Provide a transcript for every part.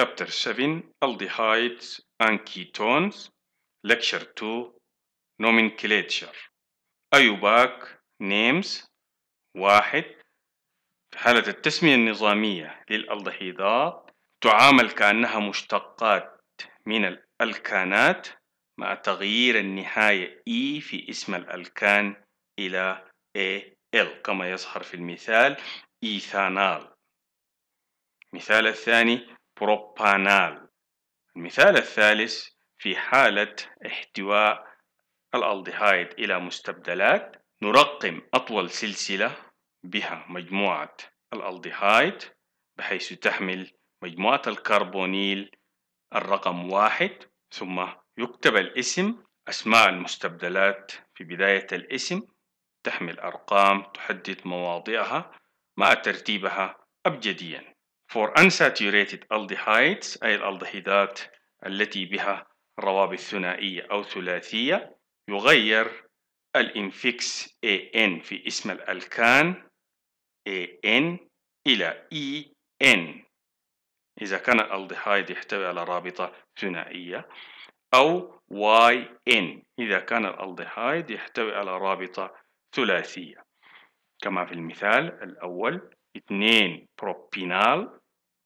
Chapter 7 Aldehydes and Ketones Lecture 2 Nomenclature أيوباك Names في حالة التسمية النظامية للألدهيدات تعامل كأنها مشتقات من الألكانات مع تغيير النهاية E في اسم الألكان إلى AL كما يظهر في المثال إيثانال المثال الثاني بروبانال المثال الثالث في حالة احتواء الألدهايد إلى مستبدلات نرقم أطول سلسلة بها مجموعة الألدهايد بحيث تحمل مجموعة الكربونيل الرقم واحد ثم يكتب الاسم أسماء المستبدلات في بداية الاسم تحمل أرقام تحدد مواضعها مع ترتيبها أبجدياً for unsaturated aldehydes أي الألدهيدات التي بها روابط ثنائية أو ثلاثية يغير الانفكس AN في اسم الألكان AN إلى EN إذا كان الألدحايد يحتوي على رابطة ثنائية أو YN إذا كان الألدحايد يحتوي على رابطة ثلاثية كما في المثال الأول اثنين بروبينال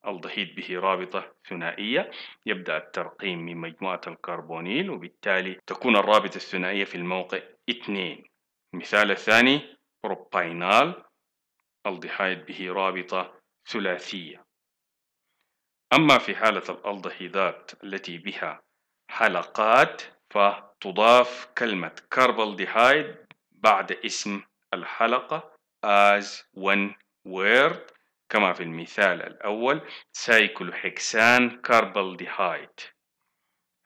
الضحيد به رابطة ثنائية يبدأ الترقيم من مجموعة الكربونيل وبالتالي تكون الرابطة الثنائية في الموقع اثنين مثال الثاني بروبينال الضحايد به رابطة ثلاثية أما في حالة الألضحيدات التي بها حلقات فتضاف كلمة كربالديهايد بعد اسم الحلقة as one were كما في المثال الأول سايكلوهكسان كاربالديهايد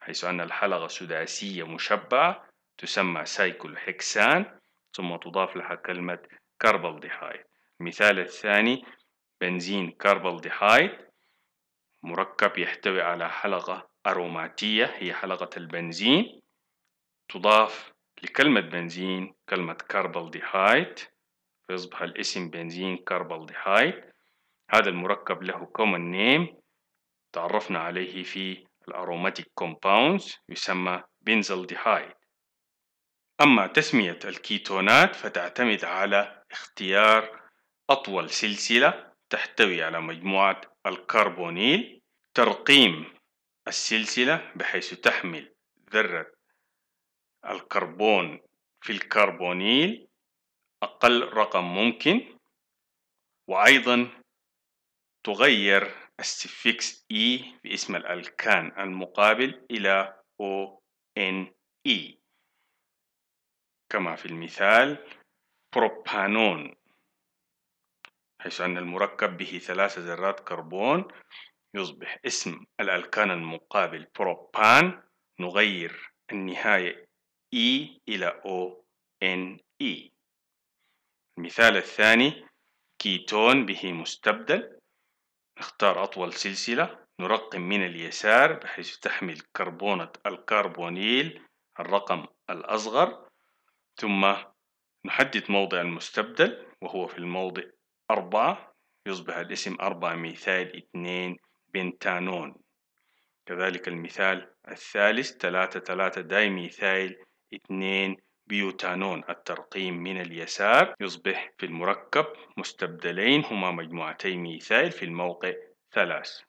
حيث أن الحلقة سداسية مشبعة تسمى سايكلوهكسان ثم تضاف لها كلمة كاربالديهايد المثال الثاني بنزين كاربالديهايد مركب يحتوي على حلقة أروماتية هي حلقة البنزين تضاف لكلمة بنزين كلمة كاربالديهايد فيصبح الاسم بنزين كربالديهايد هذا المركب له common name تعرفنا عليه في الأروماتيك كومباوندز يسمى بنزالديهايد أما تسمية الكيتونات فتعتمد على اختيار أطول سلسلة تحتوي على مجموعة الكربونيل ترقيم السلسلة بحيث تحمل ذرة الكربون في الكربونيل أقل رقم ممكن وأيضا تغير السفكس E باسم الألكان المقابل إلى ONE كما في المثال بروبانون حيث أن المركب به ثلاث ذرات كربون يصبح اسم الألكان المقابل بروبان نغير النهاية E إلى ONE المثال الثاني كيتون به مستبدل نختار أطول سلسلة نرقم من اليسار بحيث تحمل كربونة الكربونيل الرقم الأصغر ثم نحدد موضع المستبدل وهو في الموضع أربعة يصبح الاسم أربعة ميثايل اثنين بنتانون كذلك المثال الثالث ثلاثة ثلاثة دايميثايل اثنين بيوتانون الترقيم من اليسار يصبح في المركب مستبدلين هما مجموعتي ميثايل في الموقع ثلاث